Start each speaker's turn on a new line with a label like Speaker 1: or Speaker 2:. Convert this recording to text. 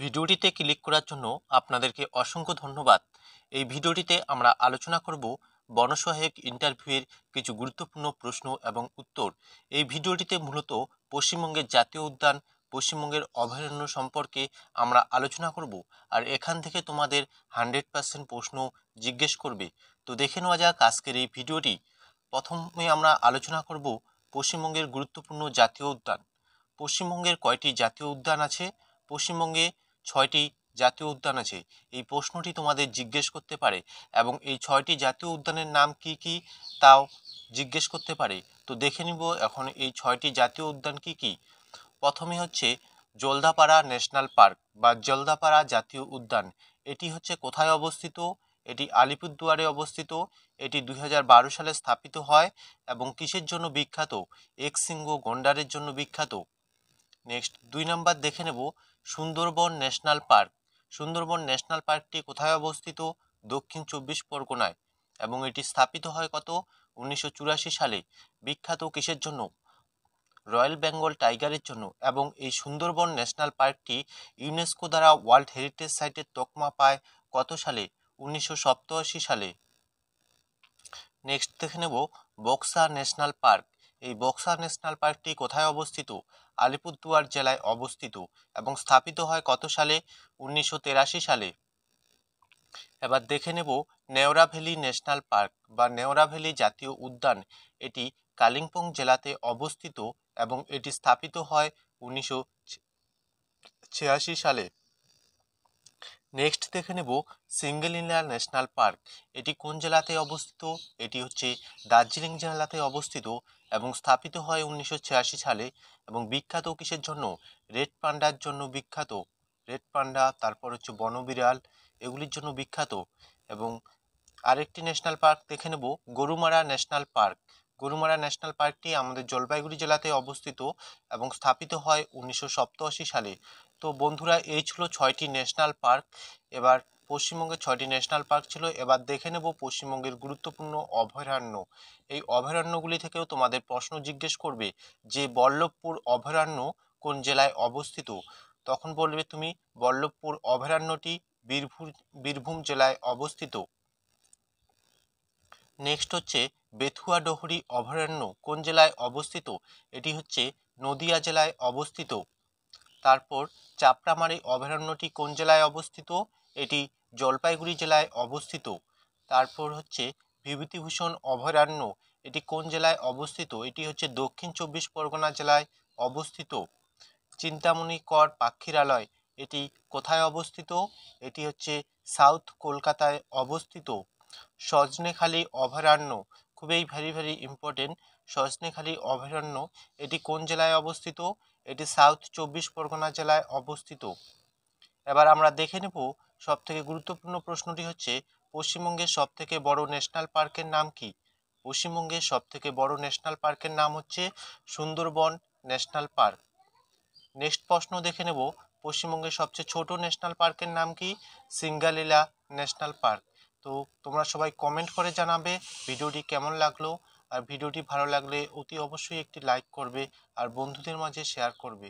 Speaker 1: ভিডিওটিতে ক্লিক করার জন্য আপনাদেরকে অসংখ্য ধন্যবাদ এই ভিডিওটিতে আমরা আলোচনা করব বনসহায়ক ইন্টারভিউয়ের কিছু গুরুত্বপূর্ণ প্রশ্ন এবং উত্তর এই ভিডিওটিতে মূলত পশ্চিমবঙ্গের জাতীয় উদ্যান পশ্চিমবঙ্গের অভয়ারণ্য সম্পর্কে আমরা আলোচনা করব আর এখান থেকে তোমাদের হান্ড্রেড পার্সেন্ট প্রশ্ন জিজ্ঞেস করবে তো দেখে নেওয়া যাক আজকের এই ভিডিওটি প্রথমে আমরা আলোচনা করব পশ্চিমবঙ্গের গুরুত্বপূর্ণ জাতীয় উদ্যান পশ্চিমবঙ্গের কয়টি জাতীয় উদ্যান আছে পশ্চিমবঙ্গে ছয়টি জাতীয় উদ্যান আছে এই প্রশ্নটি তোমাদের জিজ্ঞেস করতে পারে এবং এই ছয়টি জাতীয় উদ্যানের নাম কি কি তাও জিজ্ঞেস করতে পারে তো দেখে নিব এখন এই ছয়টি জাতীয় উদ্যান কি কি প্রথমে হচ্ছে জলদাপাড়া ন্যাশনাল পার্ক বা জলদাপাড়া জাতীয় উদ্যান এটি হচ্ছে কোথায় অবস্থিত এটি আলিপুরদুয়ারে অবস্থিত এটি দুই সালে স্থাপিত হয় এবং কিসের জন্য বিখ্যাত এক সিংহ গন্ডারের জন্য বিখ্যাত নেক্সট দুই নাম্বার দেখে নেব Sundarban national park Sundarban national পার্কটি কোথায় অবস্থিত দক্ষিণ চব্বিশ পরগনায় এবং এটি স্থাপিত হয় কত উনিশশো সালে বিখ্যাত কিসের জন্য রয়্যাল বেঙ্গল টাইগারের জন্য এবং এই সুন্দরবন ন্যাশনাল পার্কটি ইউনেস্কো দ্বারা ওয়ার্ল্ড হেরিটেজ সাইটের তকমা পায় কত সালে উনিশশো সালে নেক্সট দেখে নেব বক্সা ন্যাশনাল পার্ক এই বক্সার ন্যাশনাল পার্কটি কোথায় অবস্থিত আলিপুরদুয়ার জেলায় অবস্থিত এবং স্থাপিত হয় কত সালে উনিশশো সালে এবার দেখে নেব নেওরা ভ্যালি ন্যাশনাল পার্ক বা নেওরা ভ্যালি জাতীয় উদ্যান এটি কালিম্পং জেলাতে অবস্থিত এবং এটি স্থাপিত হয় উনিশশো সালে নেক্সট দেখে নেব সিঙ্গেল ইন্ডিয়া ন্যাশনাল পার্ক এটি কোন জেলাতে অবস্থিত এটি হচ্ছে দার্জিলিং জেলাতে অবস্থিত এবং স্থাপিত হয় উনিশশো সালে এবং বিখ্যাত কিসের জন্য রেড পান্ডার জন্য বিখ্যাত রেড পান্ডা তারপর হচ্ছে বনবিড়াল এগুলির জন্য বিখ্যাত এবং আরেকটি ন্যাশনাল পার্ক দেখে নেব Gorumara national park Gorumara national পার্কটি আমাদের জলপাইগুড়ি জেলাতে অবস্থিত এবং স্থাপিত হয় উনিশশো সালে তো বন্ধুরা এই ছিল ছয়টি ন্যাশনাল পার্ক এবার পশ্চিমবঙ্গে ছয়টি ন্যাশনাল পার্ক ছিল এবার দেখে নেব পশ্চিমবঙ্গের গুরুত্বপূর্ণ অভয়ারণ্য এই অভয়ারণ্যগুলি থেকেও তোমাদের প্রশ্ন জিজ্ঞেস করবে যে বল্লভপুর অভয়ারণ্য কোন জেলায় অবস্থিত তখন বলবে তুমি বল্লভপুর অভয়ারণ্যটি বীরভূম বীরভূম জেলায় অবস্থিত নেক্সট হচ্ছে ডহরি অভয়ারণ্য কোন জেলায় অবস্থিত এটি হচ্ছে নদিয়া জেলায় অবস্থিত তারপর চাপড়ামারি অভয়ারণ্যটি কোন জেলায় অবস্থিত এটি জলপাইগুড়ি জেলায় অবস্থিত তারপর হচ্ছে বিভূতিভূষণ অভয়ারণ্য এটি কোন জেলায় অবস্থিত এটি হচ্ছে দক্ষিণ চব্বিশ পরগনা জেলায় অবস্থিত চিন্তামণি কর পাখিরালয় এটি কোথায় অবস্থিত এটি হচ্ছে সাউথ কলকাতায় অবস্থিত সজনেখালি অভয়ারণ্য খুবই ভেরি ভেরি ইম্পর্টেন্ট সজনেখালি অভয়ারণ্য এটি কোন জেলায় অবস্থিত এটি সাউথ চব্বিশ পরগনা জেলায় অবস্থিত এবার আমরা দেখে নেব সবথেকে গুরুত্বপূর্ণ প্রশ্নটি হচ্ছে পশ্চিমবঙ্গের সবথেকে বড় ন্যাশনাল পার্কের নাম কি পশ্চিমবঙ্গের সবথেকে বড় ন্যাশনাল পার্কের নাম হচ্ছে সুন্দরবন ন্যাশনাল পার্ক নেক্সট প্রশ্ন দেখে নেব পশ্চিমবঙ্গের সবচেয়ে ছোট ন্যাশনাল পার্কের নাম কি সিঙ্গালীলা ন্যাশনাল পার্ক তো তোমরা সবাই কমেন্ট করে জানাবে ভিডিওটি কেমন লাগলো আর ভিডিওটি ভালো লাগলে অতি অবশ্যই একটি লাইক করবে আর বন্ধুদের মাঝে শেয়ার করবে